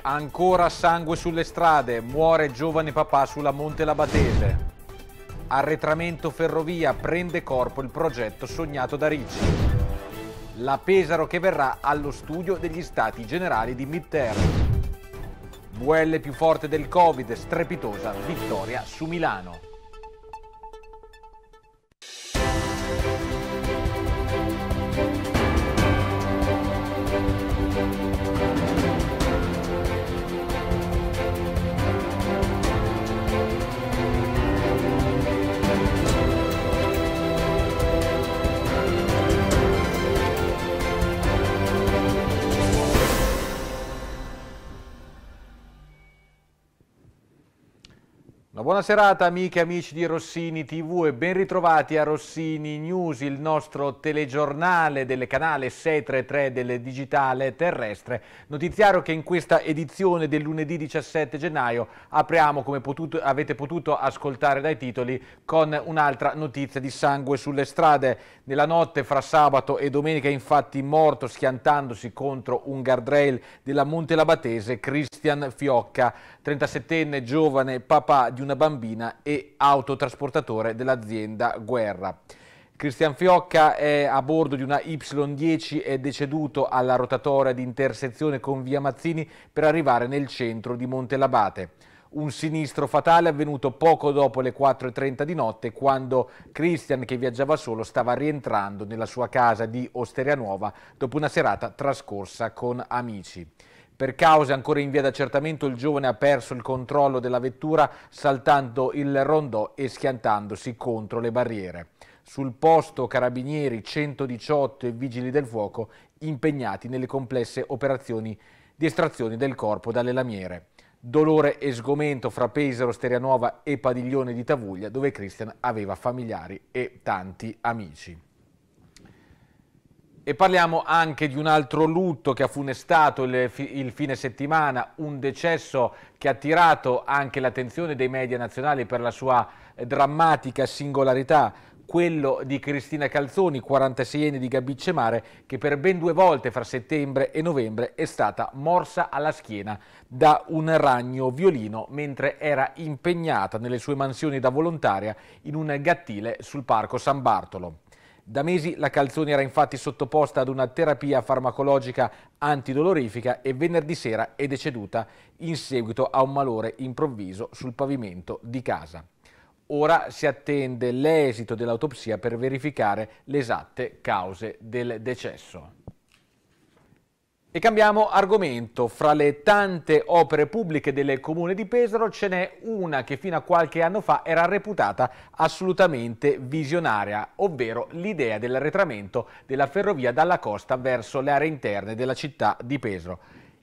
Ancora sangue sulle strade, muore giovane papà sulla Monte Labatese. Arretramento ferrovia, prende corpo il progetto sognato da Ricci. La Pesaro che verrà allo studio degli stati generali di Midterm. VL più forte del Covid, strepitosa vittoria su Milano. Una buona serata amiche e amici di Rossini TV e ben ritrovati a Rossini News, il nostro telegiornale del canale 633 del digitale terrestre. Notiziario che in questa edizione del lunedì 17 gennaio apriamo, come potuto, avete potuto ascoltare dai titoli, con un'altra notizia di sangue sulle strade. Nella notte fra sabato e domenica infatti morto schiantandosi contro un guardrail della Monte Labatese, Christian Fiocca, 37enne giovane papà di un una bambina e autotrasportatore dell'azienda Guerra. Cristian Fiocca è a bordo di una Y10 è deceduto alla rotatoria di intersezione con via Mazzini per arrivare nel centro di Montelabate. Un sinistro fatale è avvenuto poco dopo le 4.30 di notte quando Cristian, che viaggiava solo, stava rientrando nella sua casa di Osteria Nuova dopo una serata trascorsa con amici. Per cause ancora in via d'accertamento il giovane ha perso il controllo della vettura saltando il rondò e schiantandosi contro le barriere. Sul posto carabinieri 118 e vigili del fuoco impegnati nelle complesse operazioni di estrazione del corpo dalle lamiere. Dolore e sgomento fra Pesaro, Sterianuova e Padiglione di Tavuglia dove Christian aveva familiari e tanti amici. E parliamo anche di un altro lutto che ha funestato il, il fine settimana, un decesso che ha attirato anche l'attenzione dei media nazionali per la sua eh, drammatica singolarità quello di Cristina Calzoni, 46enne di Gabicce Mare, che per ben due volte fra settembre e novembre è stata morsa alla schiena da un ragno violino mentre era impegnata nelle sue mansioni da volontaria in un gattile sul parco San Bartolo. Da mesi la Calzoni era infatti sottoposta ad una terapia farmacologica antidolorifica e venerdì sera è deceduta in seguito a un malore improvviso sul pavimento di casa. Ora si attende l'esito dell'autopsia per verificare le esatte cause del decesso. E cambiamo argomento. Fra le tante opere pubbliche del comune di Pesaro ce n'è una che fino a qualche anno fa era reputata assolutamente visionaria, ovvero l'idea dell'arretramento della ferrovia dalla costa verso le aree interne della città di Pesaro.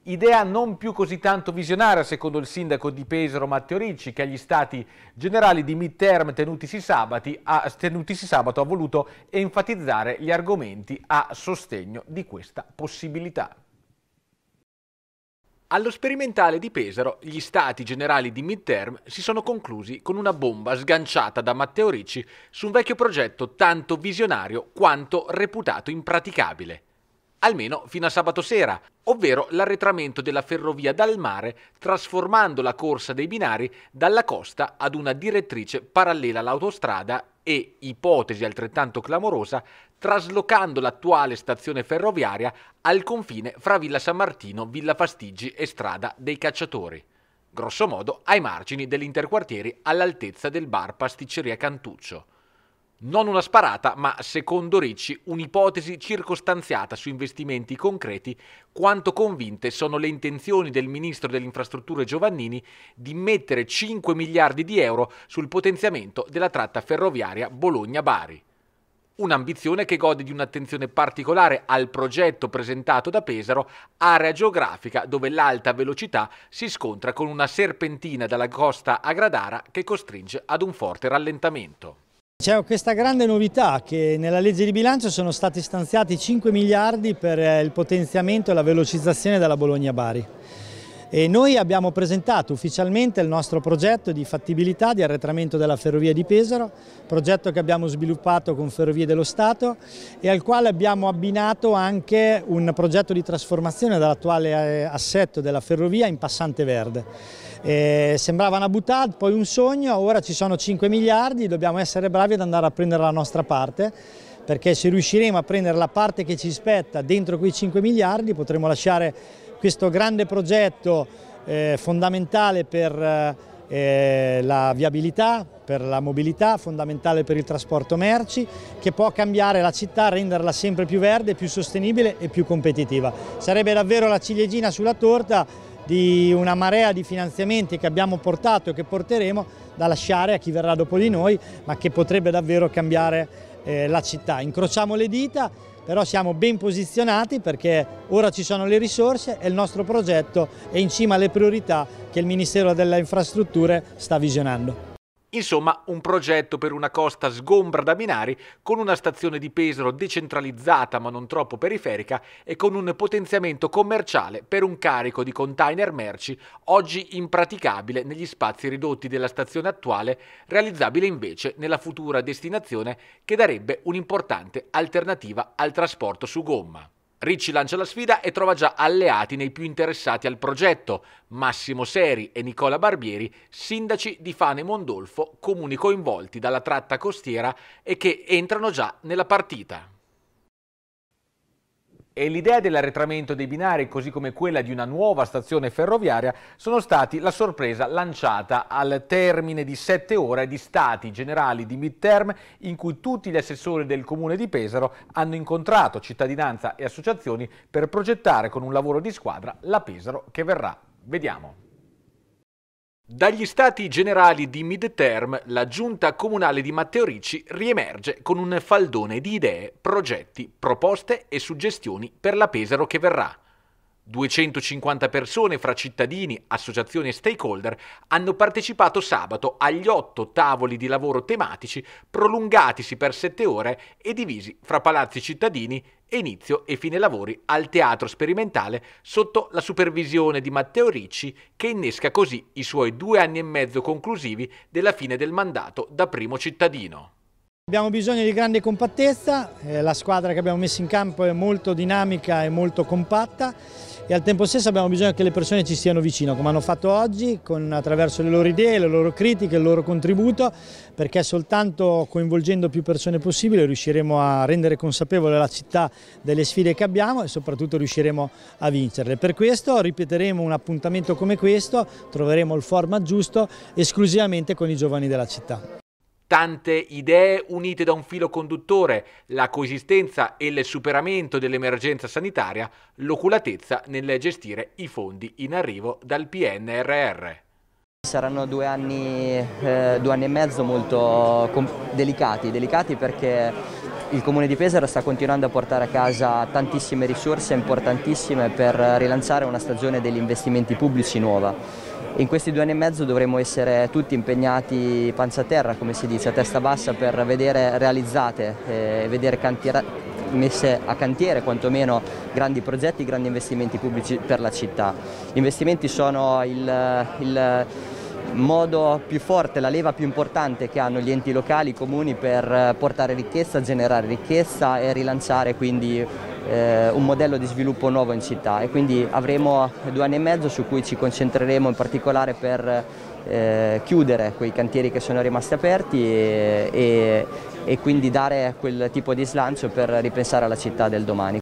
Idea non più così tanto visionaria, secondo il sindaco di Pesaro Matteo Ricci, che agli stati generali di midterm tenutisi, sabati, a, tenutisi sabato ha voluto enfatizzare gli argomenti a sostegno di questa possibilità. Allo sperimentale di Pesaro, gli stati generali di midterm si sono conclusi con una bomba sganciata da Matteo Ricci su un vecchio progetto tanto visionario quanto reputato impraticabile. Almeno fino a sabato sera, ovvero l'arretramento della ferrovia dal mare trasformando la corsa dei binari dalla costa ad una direttrice parallela all'autostrada e, ipotesi altrettanto clamorosa, traslocando l'attuale stazione ferroviaria al confine fra Villa San Martino, Villa Fastiggi e Strada dei Cacciatori, grosso modo ai margini dell'interquartieri all'altezza del bar Pasticceria Cantuccio. Non una sparata, ma secondo Ricci un'ipotesi circostanziata su investimenti concreti quanto convinte sono le intenzioni del ministro delle infrastrutture Giovannini di mettere 5 miliardi di euro sul potenziamento della tratta ferroviaria Bologna-Bari. Un'ambizione che gode di un'attenzione particolare al progetto presentato da Pesaro, area geografica dove l'alta velocità si scontra con una serpentina dalla costa a Gradara che costringe ad un forte rallentamento. C'è questa grande novità che nella legge di bilancio sono stati stanziati 5 miliardi per eh, il potenziamento e la velocizzazione della Bologna-Bari. E noi abbiamo presentato ufficialmente il nostro progetto di fattibilità di arretramento della ferrovia di Pesaro, progetto che abbiamo sviluppato con Ferrovie dello Stato e al quale abbiamo abbinato anche un progetto di trasformazione dell'attuale eh, assetto della ferrovia in passante verde. E sembrava una buttata, poi un sogno, ora ci sono 5 miliardi, dobbiamo essere bravi ad andare a prendere la nostra parte perché se riusciremo a prendere la parte che ci spetta dentro quei 5 miliardi potremo lasciare questo grande progetto eh, fondamentale per eh, eh, la viabilità, per la mobilità, fondamentale per il trasporto merci, che può cambiare la città, renderla sempre più verde, più sostenibile e più competitiva. Sarebbe davvero la ciliegina sulla torta di una marea di finanziamenti che abbiamo portato e che porteremo da lasciare a chi verrà dopo di noi, ma che potrebbe davvero cambiare eh, la città. Incrociamo le dita però siamo ben posizionati perché ora ci sono le risorse e il nostro progetto è in cima alle priorità che il Ministero delle Infrastrutture sta visionando. Insomma, un progetto per una costa sgombra da binari, con una stazione di Pesaro decentralizzata ma non troppo periferica e con un potenziamento commerciale per un carico di container merci oggi impraticabile negli spazi ridotti della stazione attuale, realizzabile invece nella futura destinazione che darebbe un'importante alternativa al trasporto su gomma. Ricci lancia la sfida e trova già alleati nei più interessati al progetto, Massimo Seri e Nicola Barbieri, sindaci di Fane Mondolfo, comuni coinvolti dalla tratta costiera e che entrano già nella partita e l'idea dell'arretramento dei binari, così come quella di una nuova stazione ferroviaria, sono stati la sorpresa lanciata al termine di sette ore di stati generali di midterm in cui tutti gli assessori del comune di Pesaro hanno incontrato cittadinanza e associazioni per progettare con un lavoro di squadra la Pesaro che verrà. Vediamo. Dagli stati generali di midterm, la giunta comunale di Matteo Ricci riemerge con un faldone di idee, progetti, proposte e suggestioni per la Pesaro che verrà. 250 persone fra cittadini, associazioni e stakeholder hanno partecipato sabato agli otto tavoli di lavoro tematici prolungatisi per sette ore e divisi fra palazzi cittadini, e inizio e fine lavori al teatro sperimentale sotto la supervisione di Matteo Ricci che innesca così i suoi due anni e mezzo conclusivi della fine del mandato da primo cittadino. Abbiamo bisogno di grande compattezza, eh, la squadra che abbiamo messo in campo è molto dinamica e molto compatta e al tempo stesso abbiamo bisogno che le persone ci stiano vicino, come hanno fatto oggi, con, attraverso le loro idee, le loro critiche, il loro contributo, perché soltanto coinvolgendo più persone possibile riusciremo a rendere consapevole la città delle sfide che abbiamo e soprattutto riusciremo a vincerle. Per questo ripeteremo un appuntamento come questo, troveremo il format giusto esclusivamente con i giovani della città. Tante idee unite da un filo conduttore, la coesistenza e il superamento dell'emergenza sanitaria, l'oculatezza nel gestire i fondi in arrivo dal PNRR. Saranno due anni, eh, due anni e mezzo molto delicati, delicati perché il Comune di Pesaro sta continuando a portare a casa tantissime risorse importantissime per rilanciare una stagione degli investimenti pubblici nuova in questi due anni e mezzo dovremo essere tutti impegnati panza a terra, come si dice, a testa bassa per vedere realizzate e eh, vedere cantiere messe a cantiere quantomeno grandi progetti, grandi investimenti pubblici per la città. Gli investimenti sono il, il modo più forte, la leva più importante che hanno gli enti locali, i comuni per eh, portare ricchezza, generare ricchezza e rilanciare quindi eh, un modello di sviluppo nuovo in città e quindi avremo due anni e mezzo su cui ci concentreremo in particolare per eh, chiudere quei cantieri che sono rimasti aperti e, e, e quindi dare quel tipo di slancio per ripensare alla città del domani.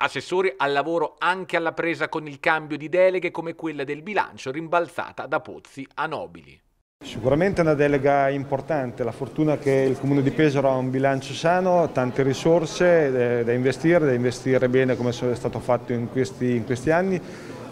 Assessore al lavoro anche alla presa con il cambio di deleghe come quella del bilancio rimbalzata da Pozzi a Nobili. Sicuramente è una delega importante, la fortuna che il Comune di Pesaro ha un bilancio sano, tante risorse eh, da investire, da investire bene come è stato fatto in questi, in questi anni.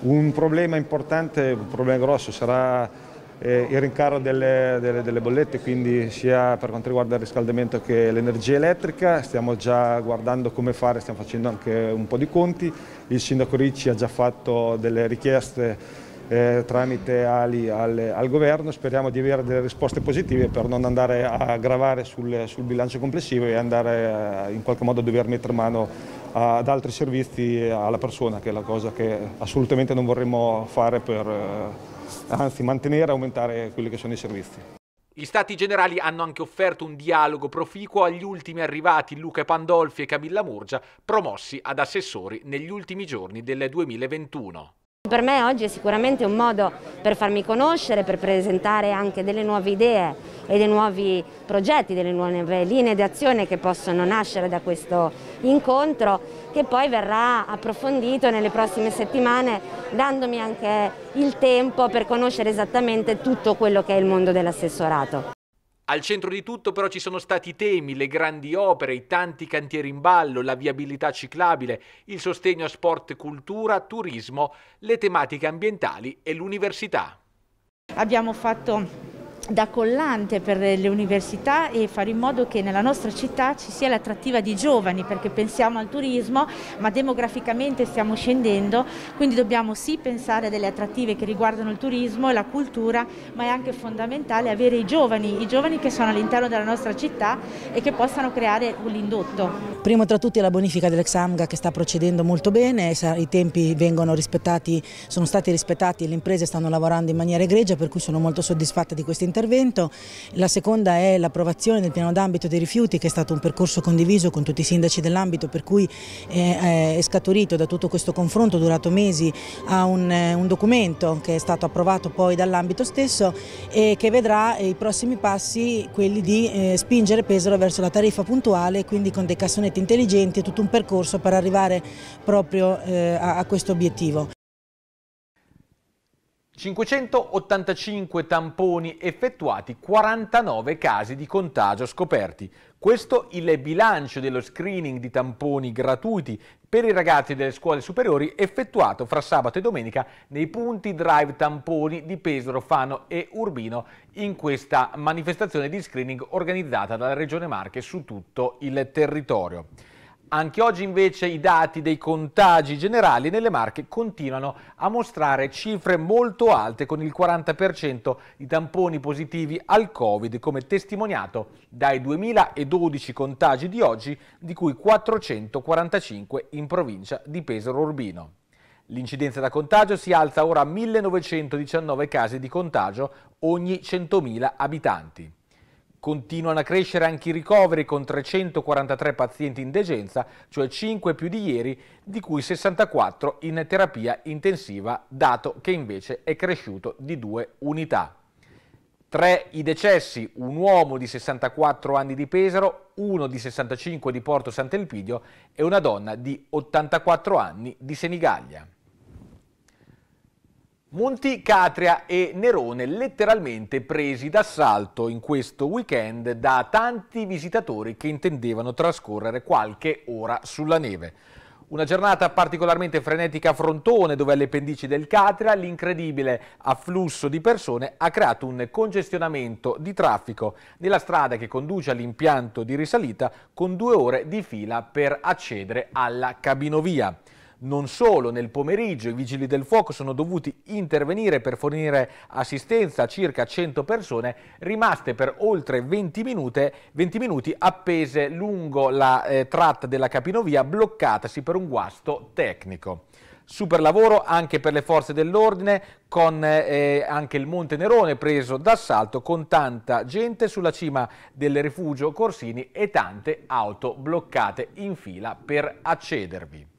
Un problema importante, un problema grosso sarà eh, il rincaro delle, delle, delle, bollette, quindi sia per quanto riguarda il riscaldamento che l'energia elettrica, stiamo già guardando come fare, stiamo facendo anche un po' di conti, il sindaco Ricci ha già fatto delle richieste eh, tramite Ali al, al, governo, speriamo di avere delle risposte positive per non andare a gravare sul, sul bilancio complessivo e andare a, eh, in qualche modo a dover mettere mano ad altri servizi alla persona, che è la cosa che assolutamente non vorremmo fare per... Eh, anzi mantenere e aumentare quelli che sono i servizi. Gli stati generali hanno anche offerto un dialogo proficuo agli ultimi arrivati Luca Pandolfi e Camilla Murgia, promossi ad assessori negli ultimi giorni del 2021. Per me oggi è sicuramente un modo per farmi conoscere, per presentare anche delle nuove idee e dei nuovi progetti, delle nuove linee di azione che possono nascere da questo incontro che poi verrà approfondito nelle prossime settimane dandomi anche il tempo per conoscere esattamente tutto quello che è il mondo dell'assessorato. Al centro di tutto però ci sono stati i temi, le grandi opere, i tanti cantieri in ballo, la viabilità ciclabile, il sostegno a sport, cultura, turismo, le tematiche ambientali e l'università. Abbiamo fatto da collante per le università e fare in modo che nella nostra città ci sia l'attrattiva di giovani perché pensiamo al turismo ma demograficamente stiamo scendendo quindi dobbiamo sì pensare a delle attrattive che riguardano il turismo e la cultura ma è anche fondamentale avere i giovani, i giovani che sono all'interno della nostra città e che possano creare l'indotto. Primo tra tutti è la bonifica dell'ex AMGA che sta procedendo molto bene, i tempi vengono rispettati, sono stati rispettati e le imprese stanno lavorando in maniera egregia per cui sono molto soddisfatta di questa intervista intervento, la seconda è l'approvazione del piano d'ambito dei rifiuti che è stato un percorso condiviso con tutti i sindaci dell'ambito per cui è scaturito da tutto questo confronto durato mesi a un, eh, un documento che è stato approvato poi dall'ambito stesso e che vedrà i prossimi passi quelli di eh, spingere Pesaro verso la tariffa puntuale quindi con dei cassonetti intelligenti e tutto un percorso per arrivare proprio eh, a questo obiettivo. 585 tamponi effettuati, 49 casi di contagio scoperti. Questo il bilancio dello screening di tamponi gratuiti per i ragazzi delle scuole superiori effettuato fra sabato e domenica nei punti drive tamponi di Pesaro, Fano e Urbino in questa manifestazione di screening organizzata dalla Regione Marche su tutto il territorio. Anche oggi invece i dati dei contagi generali nelle Marche continuano a mostrare cifre molto alte con il 40% di tamponi positivi al Covid come testimoniato dai 2012 contagi di oggi di cui 445 in provincia di Pesaro Urbino. L'incidenza da contagio si alza ora a 1919 casi di contagio ogni 100.000 abitanti. Continuano a crescere anche i ricoveri con 343 pazienti in degenza, cioè 5 più di ieri, di cui 64 in terapia intensiva, dato che invece è cresciuto di due unità. Tre i decessi, un uomo di 64 anni di Pesaro, uno di 65 di Porto Sant'Elpidio e una donna di 84 anni di Senigallia. Monti Catria e Nerone letteralmente presi d'assalto in questo weekend da tanti visitatori che intendevano trascorrere qualche ora sulla neve. Una giornata particolarmente frenetica a Frontone, dove alle pendici del Catria l'incredibile afflusso di persone ha creato un congestionamento di traffico nella strada che conduce all'impianto di risalita con due ore di fila per accedere alla cabinovia. Non solo, nel pomeriggio i vigili del fuoco sono dovuti intervenire per fornire assistenza a circa 100 persone rimaste per oltre 20 minuti, 20 minuti appese lungo la eh, tratta della capinovia bloccatasi per un guasto tecnico super lavoro anche per le forze dell'ordine con eh, anche il Monte Nerone preso d'assalto con tanta gente sulla cima del rifugio Corsini e tante auto bloccate in fila per accedervi.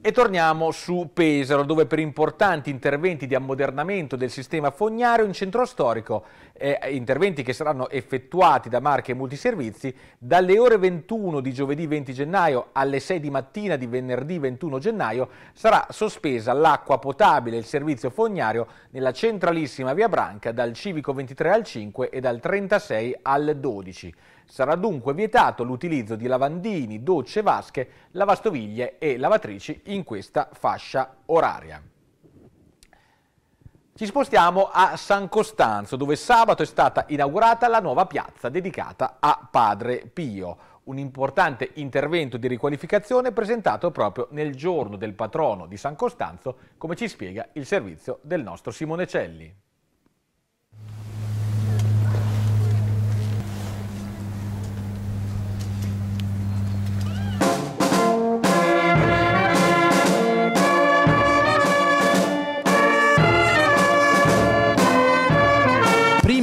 E torniamo su Pesaro, dove per importanti interventi di ammodernamento del sistema fognario in centro storico eh, interventi che saranno effettuati da Marche Multiservizi dalle ore 21 di giovedì 20 gennaio alle 6 di mattina di venerdì 21 gennaio sarà sospesa l'acqua potabile e il servizio fognario nella centralissima via Branca dal civico 23 al 5 e dal 36 al 12. Sarà dunque vietato l'utilizzo di lavandini, docce, vasche, lavastoviglie e lavatrici in questa fascia oraria. Ci spostiamo a San Costanzo, dove sabato è stata inaugurata la nuova piazza dedicata a Padre Pio, un importante intervento di riqualificazione presentato proprio nel giorno del patrono di San Costanzo, come ci spiega il servizio del nostro Simone Celli.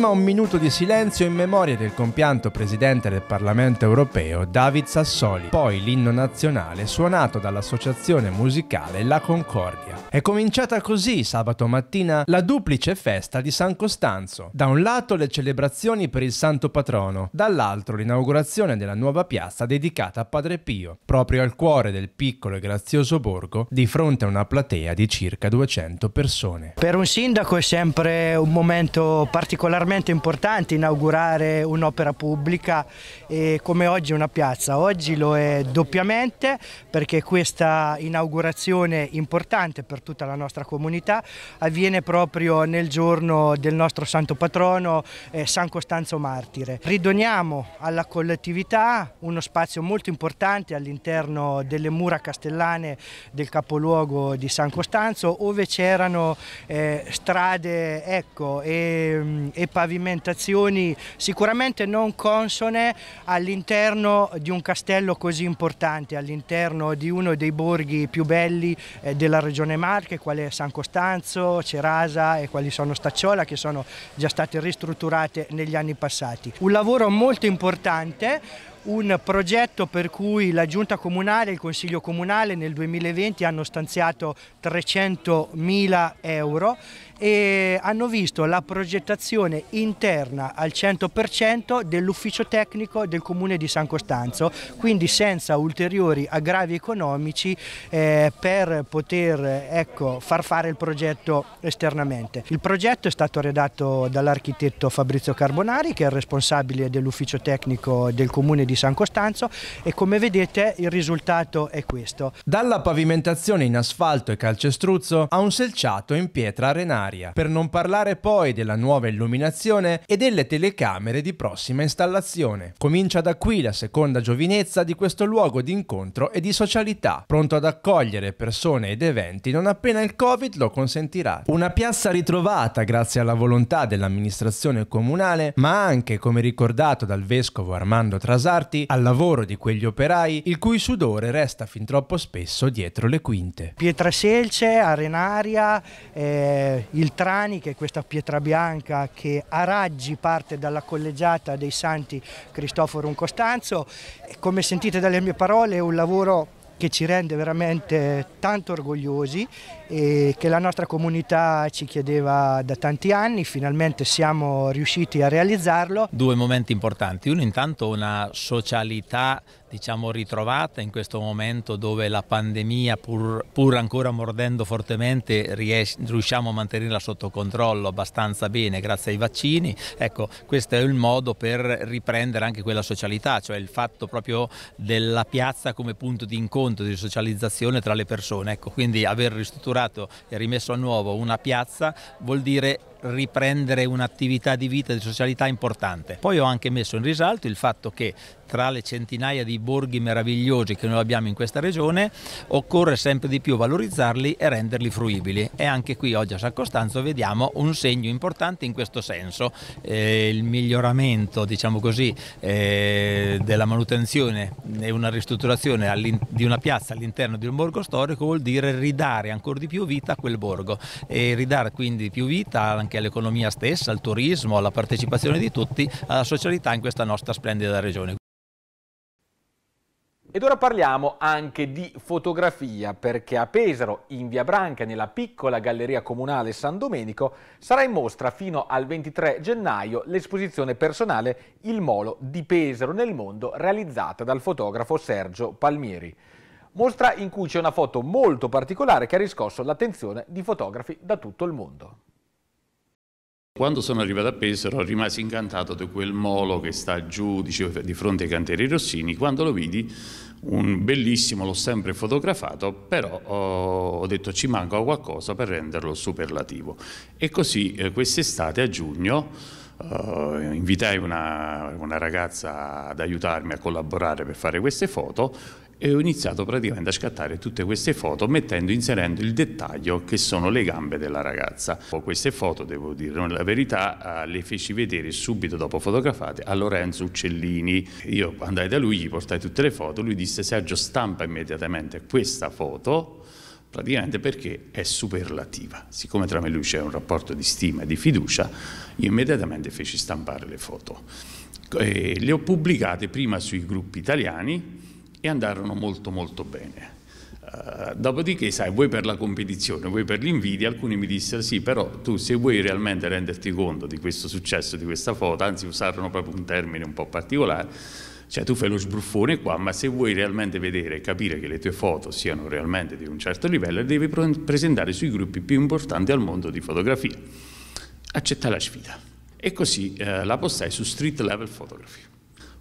Prima un minuto di silenzio in memoria del compianto presidente del Parlamento europeo David Sassoli, poi l'inno nazionale suonato dall'associazione musicale La Concordia. È cominciata così sabato mattina la duplice festa di San Costanzo. Da un lato le celebrazioni per il santo patrono, dall'altro l'inaugurazione della nuova piazza dedicata a Padre Pio, proprio al cuore del piccolo e grazioso borgo, di fronte a una platea di circa 200 persone. Per un sindaco è sempre un momento particolarmente momento importante inaugurare un'opera pubblica eh, come oggi una piazza. Oggi lo è doppiamente perché questa inaugurazione importante per tutta la nostra comunità avviene proprio nel giorno del nostro santo patrono eh, San Costanzo Martire. Ridoniamo alla collettività uno spazio molto importante all'interno delle mura castellane del capoluogo di San Costanzo dove c'erano eh, strade ecco, e, mm, e pavimenti pavimentazioni sicuramente non consone all'interno di un castello così importante, all'interno di uno dei borghi più belli eh, della regione Marche, quale San Costanzo, Cerasa e quali sono Stacciola, che sono già state ristrutturate negli anni passati. Un lavoro molto importante, un progetto per cui la Giunta Comunale e il Consiglio Comunale nel 2020 hanno stanziato 300.000 euro e hanno visto la progettazione interna al 100% dell'ufficio tecnico del comune di San Costanzo, quindi senza ulteriori aggravi economici eh, per poter ecco, far fare il progetto esternamente. Il progetto è stato redatto dall'architetto Fabrizio Carbonari che è il responsabile dell'ufficio tecnico del comune di San Costanzo e come vedete il risultato è questo. Dalla pavimentazione in asfalto e calcestruzzo a un selciato in pietra arenaria luminaria, per non parlare poi della nuova illuminazione e delle telecamere di prossima installazione. Comincia da qui la seconda giovinezza di questo luogo di incontro e di socialità, pronto ad accogliere persone ed eventi non appena il Covid lo consentirà. Una piazza ritrovata grazie alla volontà dell'amministrazione comunale, ma anche, come ricordato dal vescovo Armando Trasarti, al lavoro di quegli operai il cui sudore resta fin troppo spesso dietro le quinte. Pietraselce, Arenaria, eh, il Trani, che è questa pietra bianca che a raggi parte dalla collegiata dei Santi Cristoforo un Costanzo. Come sentite dalle mie parole è un lavoro che ci rende veramente tanto orgogliosi e che la nostra comunità ci chiedeva da tanti anni, finalmente siamo riusciti a realizzarlo. Due momenti importanti, uno intanto una socialità diciamo, ritrovata in questo momento dove la pandemia, pur, pur ancora mordendo fortemente, ries- riusciamo a mantenerla sotto controllo abbastanza bene grazie ai vaccini. Ecco, questo è il modo per riprendere anche quella socialità, cioè il fatto proprio della piazza come punto di incontro, di socializzazione tra le persone. Ecco, quindi aver ristrutturato e rimesso a nuovo una piazza vuol dire riprendere un'attività di vita e di socialità importante. Poi ho anche messo in risalto il fatto che tra le centinaia di borghi meravigliosi che noi abbiamo in questa regione, occorre sempre di più valorizzarli e renderli fruibili. E anche qui oggi a San Costanzo vediamo un segno importante in questo senso, eh, il miglioramento diciamo così, eh, della manutenzione e una ristrutturazione di una piazza all'interno di un borgo storico vuol dire ridare ancora di più vita a quel borgo e ridare quindi più vita anche all'economia stessa, al turismo, alla partecipazione di tutti, alla socialità in questa nostra splendida regione. Ed ora parliamo anche di fotografia, perché a Pesaro, in Via Branca, nella piccola galleria comunale San Domenico, sarà in mostra fino al 23 gennaio l'esposizione personale Il Molo di Pesaro nel mondo, realizzata dal fotografo Sergio Palmieri. Mostra in cui c'è una foto molto particolare che ha riscosso l'attenzione di fotografi da tutto il mondo. Quando sono arrivato a Pesaro rimasi incantato di quel molo che sta giù dicevo, di fronte ai cantieri Rossini. Quando lo vidi, un bellissimo, l'ho sempre fotografato, però ho detto ci manca qualcosa per renderlo superlativo. E così eh, quest'estate a giugno eh, invitai una, una ragazza ad aiutarmi a collaborare per fare queste foto e ho iniziato praticamente a scattare tutte queste foto mettendo, inserendo il dettaglio che sono le gambe della ragazza. Ho queste foto, devo dire la verità, ah, le feci vedere subito dopo fotografate a Lorenzo Uccellini. Io andai da lui, gli portai tutte le foto, lui disse Sergio stampa immediatamente questa foto praticamente perché è superlativa. Siccome tra me e lui c'è un rapporto di stima e di fiducia, io immediatamente feci stampare le foto. E le ho pubblicate prima sui gruppi italiani, e andarono molto molto bene. Uh, dopodiché, sai, vuoi per la competizione, vuoi per l'invidia, alcuni mi dissero sì, però tu se vuoi realmente renderti conto di questo successo, di questa foto, anzi usarono proprio un termine un po' particolare, cioè tu fai lo sbruffone qua, ma se vuoi realmente vedere e capire che le tue foto siano realmente di un certo livello, devi presentare sui gruppi più importanti al mondo di fotografia. Accetta la sfida. E così eh, la postai su Street Level Photography.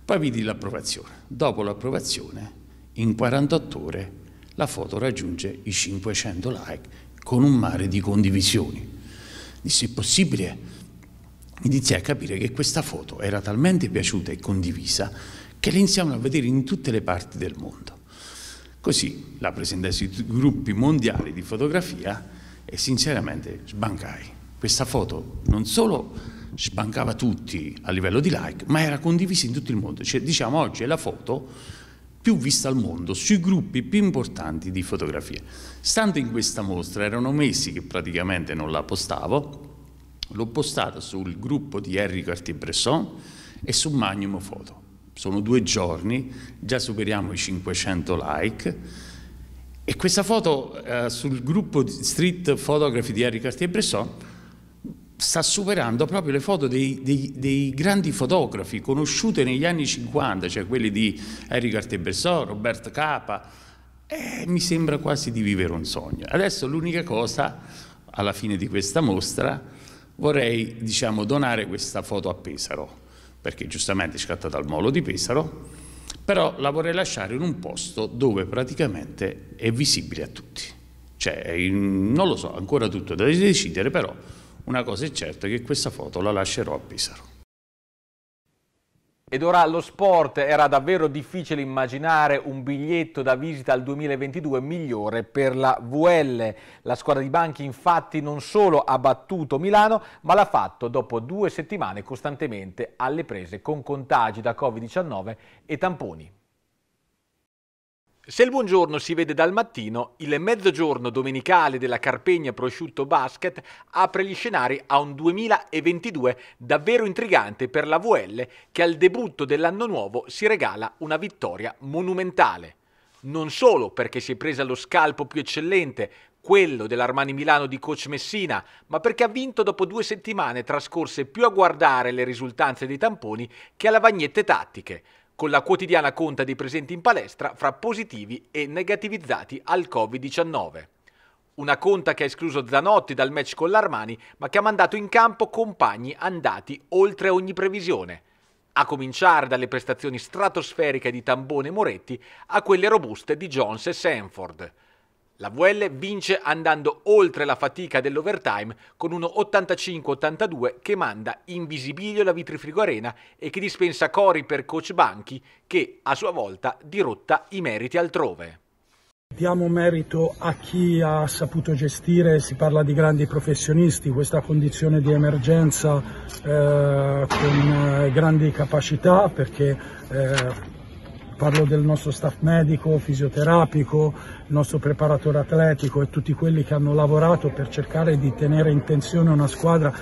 Poi vidi l'approvazione. Dopo l'approvazione, in 48 ore, la foto raggiunge i 500 like con un mare di condivisioni. Disse, è possibile? Iniziai a capire che questa foto era talmente piaciuta e condivisa che la iniziavano a vedere in tutte le parti del mondo. Così la presentai sui gruppi mondiali di fotografia e sinceramente sbancai. Questa foto non solo sbancava tutti a livello di like, ma era condivisa in tutto il mondo. Cioè, diciamo oggi è la foto più vista al mondo sui gruppi più importanti di fotografia. Stando in questa mostra, erano mesi che praticamente non la postavo, l'ho postata sul gruppo di Henri Cartier-Bresson e su Magnum Photo. Sono due giorni, già superiamo i 500 like. E questa foto eh, sul gruppo di Street Photography di Henri Cartier-Bresson sta superando proprio le foto dei, dei, dei, grandi fotografi conosciute negli anni 50, cioè quelli di Eric Cartier-Bresson, Robert Capa, eh, mi sembra quasi di vivere un sogno. Adesso l'unica cosa, alla fine di questa mostra, vorrei diciamo, donare questa foto a Pesaro, perché giustamente è scattata al molo di Pesaro, però la vorrei lasciare in un posto dove praticamente è visibile a tutti. Cioè, non lo so, ancora tutto da decidere, però una cosa è certa, che questa foto la lascerò a Pisaro. Ed ora allo sport era davvero difficile immaginare un biglietto da visita al 2022 migliore per la VL. La squadra di Banchi infatti non solo ha battuto Milano ma l'ha fatto dopo due settimane costantemente alle prese con contagi da Covid-19 e tamponi. Se il buongiorno si vede dal mattino, il mezzogiorno domenicale della Carpegna Prosciutto Basket apre gli scenari a un 2022 davvero intrigante per la VL che al debutto dell'anno nuovo si regala una vittoria monumentale. Non solo perché si è presa lo scalpo più eccellente, quello dell'Armani Milano di coach Messina, ma perché ha vinto dopo due settimane trascorse più a guardare le risultanze dei tamponi che a lavagnette tattiche con la quotidiana conta dei presenti in palestra fra positivi e negativizzati al Covid-19. Una conta che ha escluso Zanotti dal match con l'Armani, ma che ha mandato in campo compagni andati oltre ogni previsione, a cominciare dalle prestazioni stratosferiche di Tambone e Moretti a quelle robuste di Jones e Sanford. La VL vince andando oltre la fatica dell'overtime con uno 85-82 che manda in visibilio la Vitrifrigo Arena e che dispensa Cori per coach Banchi che a sua volta dirotta i meriti altrove. Diamo merito a chi ha saputo gestire, si parla di grandi professionisti, questa condizione di emergenza eh, con eh, grandi capacità perché eh, parlo del nostro staff medico, fisioterapico, il nostro preparatore atletico e tutti quelli che hanno lavorato per cercare di tenere in tensione una squadra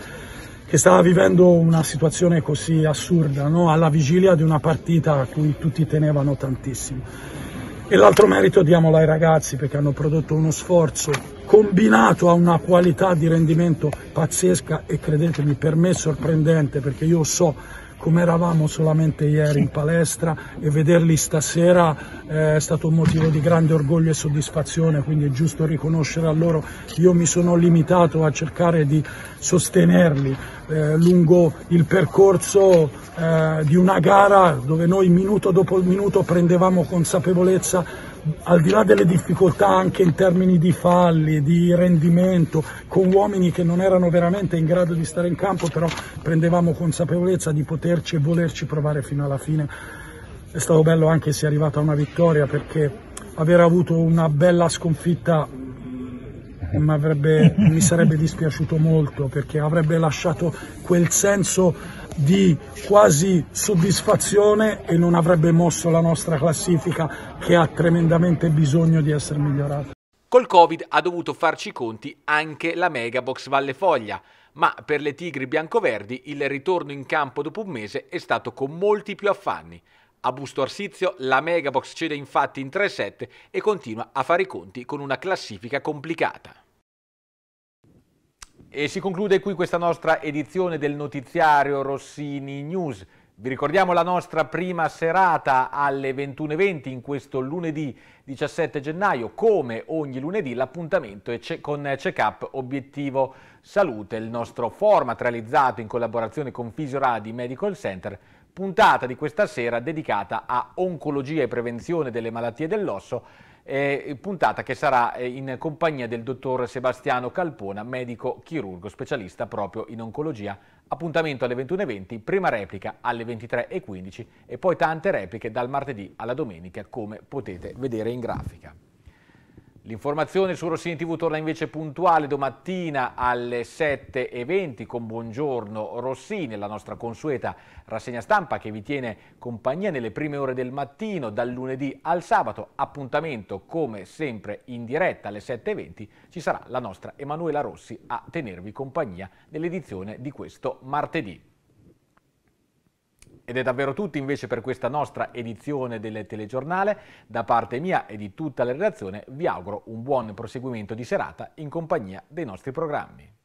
che stava vivendo una situazione così assurda, no? alla vigilia di una partita a cui tutti tenevano tantissimo. E l'altro merito diamolo ai ragazzi perché hanno prodotto uno sforzo combinato a una qualità di rendimento pazzesca e credetemi per me sorprendente perché io so come eravamo solamente ieri in palestra e vederli stasera eh, è stato un motivo di grande orgoglio e soddisfazione, quindi è giusto riconoscere a loro. Io mi sono limitato a cercare di sostenerli eh, lungo il percorso eh, di una gara dove noi minuto dopo minuto prendevamo consapevolezza al di là delle difficoltà anche in termini di falli, di rendimento, con uomini che non erano veramente in grado di stare in campo, però prendevamo consapevolezza di poterci e volerci provare fino alla fine. È stato bello anche se è arrivata una vittoria perché aver avuto una bella sconfitta mi, sarebbe dispiaciuto molto perché avrebbe lasciato quel senso di quasi soddisfazione e non avrebbe mosso la nostra classifica che ha tremendamente bisogno di essere migliorata. Col Covid ha dovuto farci i conti anche la Megabox Valle Foglia, ma per le Tigri biancoverdi il ritorno in campo dopo un mese è stato con molti più affanni. A Busto Arsizio la Megabox cede infatti in 3-7 e continua a fare i conti con una classifica complicata. E si conclude qui questa nostra edizione del notiziario Rossini News. Vi ricordiamo la nostra prima serata alle 21.20 in questo lunedì 17 gennaio. Come ogni lunedì l'appuntamento è con Check-up Obiettivo Salute, il nostro format realizzato in collaborazione con Fisioradi Medical Center, puntata di questa sera dedicata a oncologia e prevenzione delle malattie dell'osso eh, puntata che sarà eh, in compagnia del dottor Sebastiano Calpona, medico chirurgo specialista proprio in oncologia. Appuntamento alle 21.20, prima replica alle 23.15 e poi tante repliche dal martedì alla domenica come potete vedere in grafica. L'informazione su Rossini TV torna invece puntuale domattina alle 7.20 con Buongiorno Rossini, la nostra consueta rassegna stampa che vi tiene compagnia nelle prime ore del mattino, dal lunedì al sabato. Appuntamento come sempre in diretta alle 7.20 ci sarà la nostra Emanuela Rossi a tenervi compagnia nell'edizione di questo martedì. Ed è davvero tutto invece per questa nostra edizione del telegiornale. Da parte mia e di tutta la redazione vi auguro un buon proseguimento di serata in compagnia dei nostri programmi.